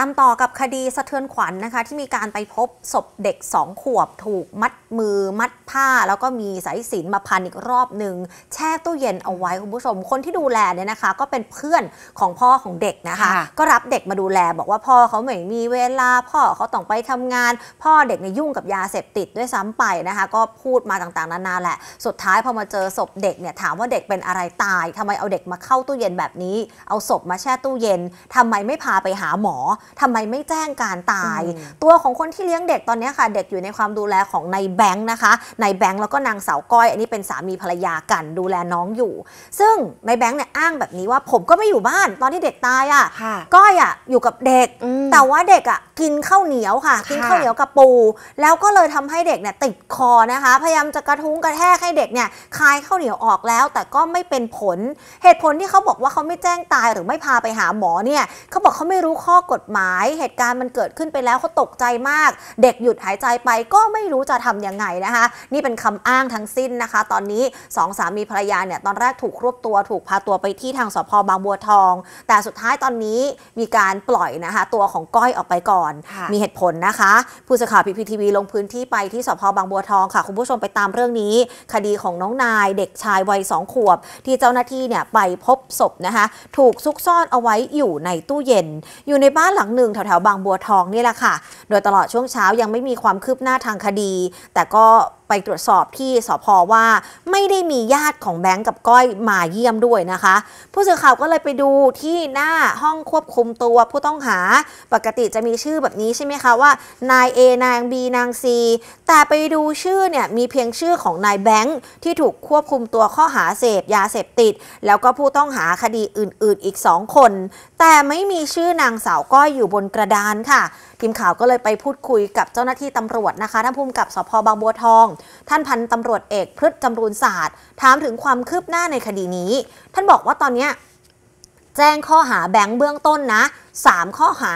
ตามต่อกับคดีสะเทือนขวัญนนะคะ ที่มีการไปพบศพเด็กสองขวบถูกมัดมือมัดผ้าแล้วก็มีสายสินมาพันอีกรอบหนึ่งแช่ตู้เย็นเอาไว้ คุณผู้ชมคนที่ดูแลเนี่ยนะคะ ก็เป็นเพื่อนของพ่อของเด็กนะคะ ก็รับเด็กมาดูแลบอกว่าพ่อเขาไม่มีเวลาพ่อเขาต้องไปทำงาน พ่อเด็กเนี่ยยุ่งกับยาเสพติดด้วยซ้ำไปนะคะ ก็พูดมาต่างๆนานาแหละสุดท้ายพอมาเจอศพเด็กเนี่ยถามว่าเด็กเป็นอะไรตายทำไมเอาเด็กมาเข้าตู้เย็นแบบนี้เอาศพมาแช่ตู้เย็น ทำไมไม่พาไปหาหมอทำไมไม่แจ้งการตาย ตัวของคนที่เลี้ยงเด็กตอนนี้ค่ะ เด็กอยู่ในความดูแลของนายแบงค์นะคะนายแบงค์แล้วก็นางสาวก้อย อันนี้เป็นสามีภรรยากันดูแลน้องอยู่ ซึ่งนายแบงค์เนี่ยอ้างแบบนี้ว่าผมก็ไม่อยู่บ้านตอนที่เด็กตายอะ่ะก้อยอะ่ะอยู่กับเด็ก แต่ว่าเด็กอะ่ะกินข้าวเหนียวค่ะ กินข้าวเหนียวกับปู แล้วก็เลยทำให้เด็กเนี่ยติดคอนะคะ พยายามจะกระทุ้งกระแทกให้เด็กเนี่ยคายข้าวเหนียวออกแล้ว แต่ก็ไม่เป็นผลเหตุผลที่เขาบอกว่าเขาไม่แจ้งตาย หรือไม่พาไปหาหมอเนี่ยเขาบอกเขาไม่รู้ข้อกฎหมายมายเหตุการณ์มันเกิดขึ้นไปแล้วเขาตกใจมาก เด็กหยุดหายใจไปก็ไม่รู้จะทำยังไงนะคะ นี่เป็นคำอ้างทั้งสิ้นนะคะ ตอนนี้สองสามีภรรยาเนี่ยตอนแรกถูกรวบตัวถูกพาตัวไปที่ทางสพบางบัวทอง แต่สุดท้ายตอนนี้มีการปล่อยนะคะตัวของก้อยออกไปก่อน มีเหตุผลนะคะผู้สื่อข่าวพีพีทีวีลงพื้นที่ไปที่สพบางบัวทองค่ะคุณผู้ชมไปตามเรื่องนี้ คดีของน้องนาย เด็กชายวัยสองขวบ ที่เจ้าหน้าที่เนี่ยไปพบศพนะคะถูกซุกซ่อนเอาไว้อยู่ในตู้เย็น อยู่ในบ้านหลังงหนึ่งแถวๆบางบัวทองนี่แหละค่ะ โดยตลอดช่วงเช้ายังไม่มีความคืบหน้าทางคดี แต่ก็ไปตรวจสอบที่สพว่า ไม่ได้มีญาติของแบงก์กับก้อยมาเยี่ยมด้วยนะคะ ผู้สื่อข่าวก็เลยไปดูที่หน้าห้องควบคุมตัวผู้ต้องหาปกติจะมีชื่อแบบนี้ใช่ไหมคะว่านาย A นาง B นาง C แต่ไปดูชื่อเนี่ยมีเพียงชื่อของนายแบงค์ที่ถูกควบคุมตัวข้อหาเสพยาเสพติด แล้วก็ผู้ต้องหาคดีอื่น ๆอีก2คน แต่ไม่มีชื่อนางสาวก้อยอยู่บนกระดานค่ะทีมข่าวก็เลยไปพูดคุยกับเจ้าหน้าที่ตำรวจนะคะ ท่านภูมิกับสพบางบัวทอง ท่านพันตำรวจเอกพฤษจำรูนศาสตร์ ถามถึงความคืบหน้าในคดีนี้ ท่านบอกว่าตอนนี้แจ้งข้อหาแบงค์เบื้องต้นนะ 3 ข้อหา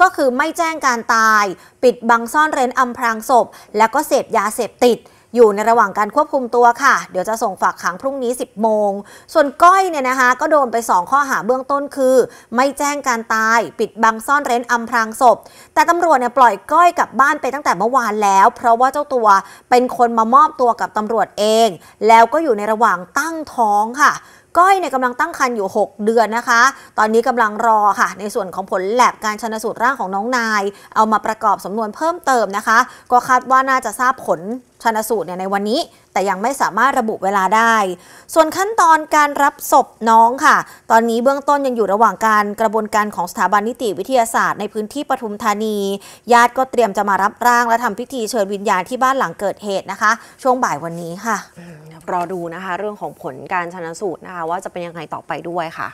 ก็คือไม่แจ้งการตาย ปิดบังซ่อนเร้นอำพรางศพ แล้วก็เสพยาเสพติดอยู่ในระหว่างการควบคุมตัวค่ะ เดี๋ยวจะส่งฝากขังพรุ่งนี้ 10 โมง ส่วนก้อยเนี่ยนะคะก็โดนไป 2 ข้อหาเบื้องต้นคือไม่แจ้งการตาย ปิดบังซ่อนเร้นอำพรางศพ แต่ตำรวจเนี่ยปล่อยก้อยกลับบ้านไปตั้งแต่เมื่อวานแล้ว เพราะว่าเจ้าตัวเป็นคนมามอบตัวกับตำรวจเอง แล้วก็อยู่ในระหว่างตั้งท้องค่ะก้อยเนี่ยกำลังตั้งครรภ์อยู่ 6 เดือนนะคะ ตอนนี้กำลังรอค่ะ ในส่วนของผลแลบการชนสูตรร่างของน้องนาย เอามาประกอบสำนวนเพิ่มเติมนะคะ ก็คาดว่าน่าจะทราบผลชนสูตรเนี่ยในวันนี้ แต่ยังไม่สามารถระบุเวลาได้ ส่วนขั้นตอนการรับศพน้องค่ะ ตอนนี้เบื้องต้นยังอยู่ระหว่างการกระบวนการของสถาบันนิติวิทยาศาสตร์ ในพื้นที่ปทุมธานี ญาติก็เตรียมจะมารับร่างและทำพิธีเชิญวิญญาณที่บ้านหลังเกิดเหตุนะคะ ช่วงบ่ายวันนี้ค่ะรอดูนะคะเรื่องของผลการชนะสูตรนะคะว่าจะเป็นยังไงต่อไปด้วยค่ะ